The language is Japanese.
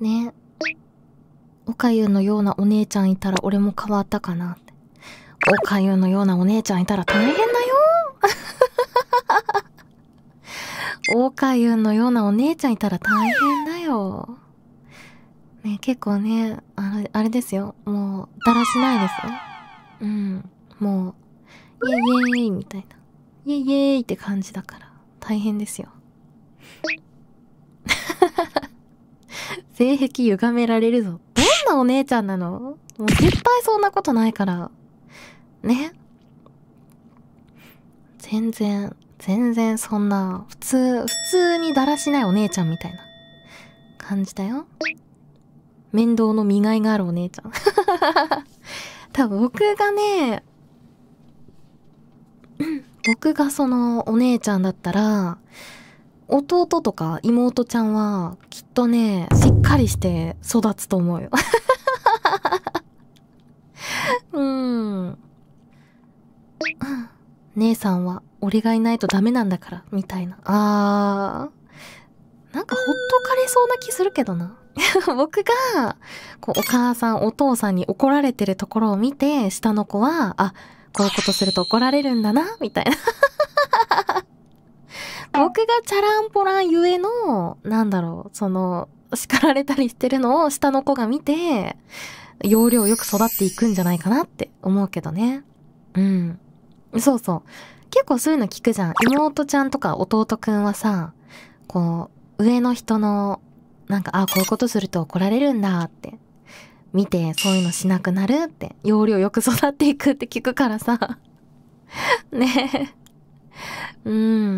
ねおかゆのようなお姉ちゃんいたら俺も変わったかなっておかゆのようなお姉ちゃんいたら大変だよ おかゆのようなお姉ちゃんいたら大変だよね結構ねあれあれですよもうだらしないですようんもうイエイイエイみたいなイエイイエイって感じだから大変ですよ性癖歪められるぞ。どんなお姉ちゃんなのもう絶対そんなことないから。ね全然、全然そんな、普通、普通にだらしないお姉ちゃんみたいな感じだよ。面倒の見がいがあるお姉ちゃん。多分僕がね、僕がそのお姉ちゃんだったら、弟とか妹ちゃんはきっとねしっかりして育つと思うよ うん姉さんは俺がいないとダメなんだからみたいなあーなんかほっとかれそうな気するけどな 僕がこうお母さんお父さんに怒られてるところを見て下の子はあこういうことすると怒られるんだなみたいな僕がチャランポランゆえの、なんだろう、その、叱られたりしてるのを下の子が見て、容量よく育っていくんじゃないかなって思うけどね。うん。そうそう。結構そういうの聞くじゃん。妹ちゃんとか弟くんはさ、こう、上の人の、なんか、あ、こういうことすると怒られるんだって。見て、そういうのしなくなるって。容量よく育っていくって聞くからさ。ねえ。うん。